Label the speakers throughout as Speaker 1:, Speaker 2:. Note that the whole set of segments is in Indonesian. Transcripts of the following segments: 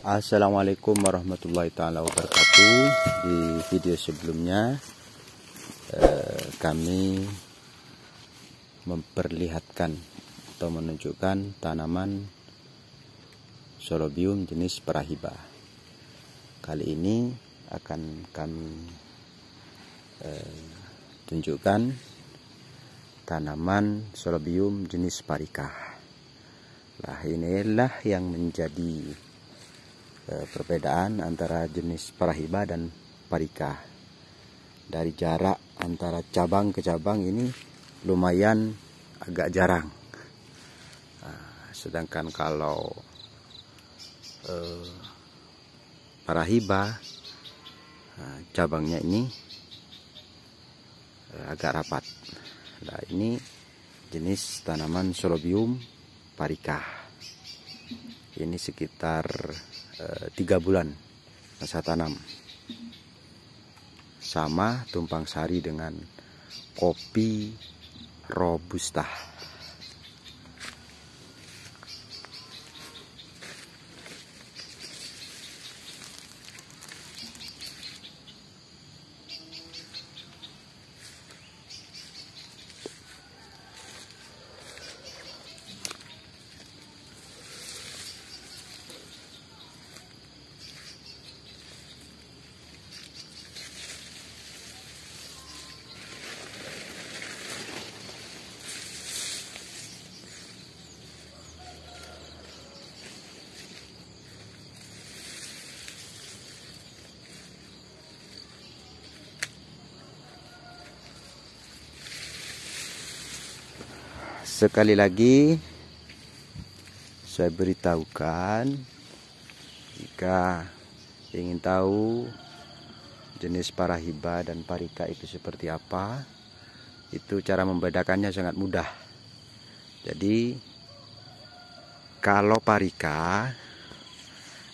Speaker 1: Assalamualaikum warahmatullahi taala wabarakatuh. Di video sebelumnya eh, kami memperlihatkan atau menunjukkan tanaman solobium jenis perahiba. Kali ini akan kami eh, tunjukkan tanaman solobium jenis parikah. Lah inilah yang menjadi Eh, perbedaan antara jenis parahiba dan parika dari jarak antara cabang ke cabang ini lumayan agak jarang ah, sedangkan kalau eh, parahiba ah, cabangnya ini eh, agak rapat. Nah, ini jenis tanaman solobium parika Ini sekitar Eh, tiga bulan masa tanam sama tumpang sari dengan kopi robusta sekali lagi saya beritahukan jika ingin tahu jenis parahiba dan parika itu seperti apa itu cara membedakannya sangat mudah jadi kalau parika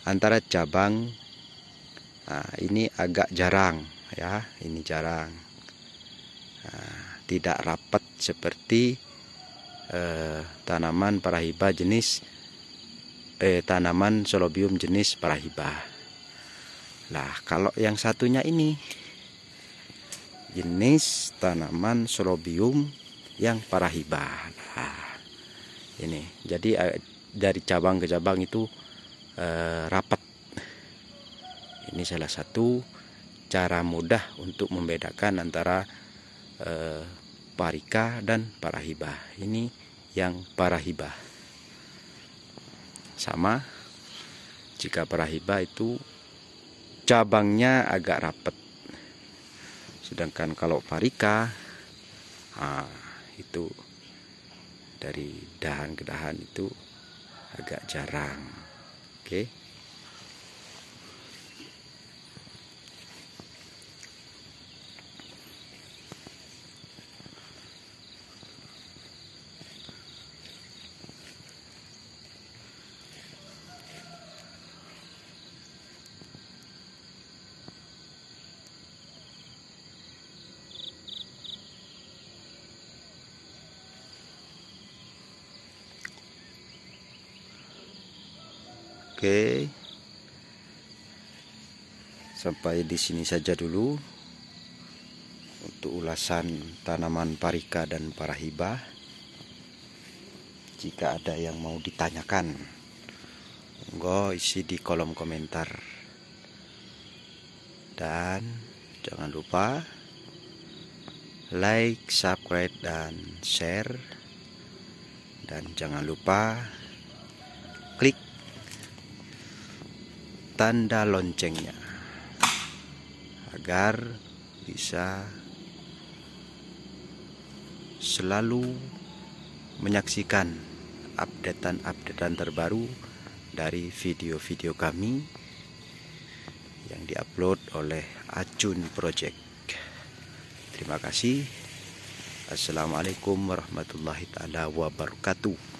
Speaker 1: antara cabang nah, ini agak jarang ya ini jarang nah, tidak rapat seperti eh, tanaman parahiba jenis eh, tanaman solobium jenis parahiba. Nah, kalau yang satunya ini jenis tanaman solobium yang parahiba. Nah, ini. Jadi eh, dari cabang ke cabang itu eh, rapat. Ini salah satu cara mudah untuk membedakan antara eh, parika dan parahibah ini yang parahibah sama jika parahibah itu cabangnya agak rapat sedangkan kalau parika ah, itu dari dahan ke dahan itu agak jarang oke okay? Oke. Sampai di sini saja dulu untuk ulasan tanaman parika dan parahiba. Jika ada yang mau ditanyakan, monggo isi di kolom komentar. Dan jangan lupa like, subscribe, dan share. Dan jangan lupa tanda loncengnya agar bisa selalu menyaksikan updatean-updatean terbaru dari video-video kami yang diupload oleh Acun Project. Terima kasih. Assalamualaikum warahmatullahi taala wabarakatuh.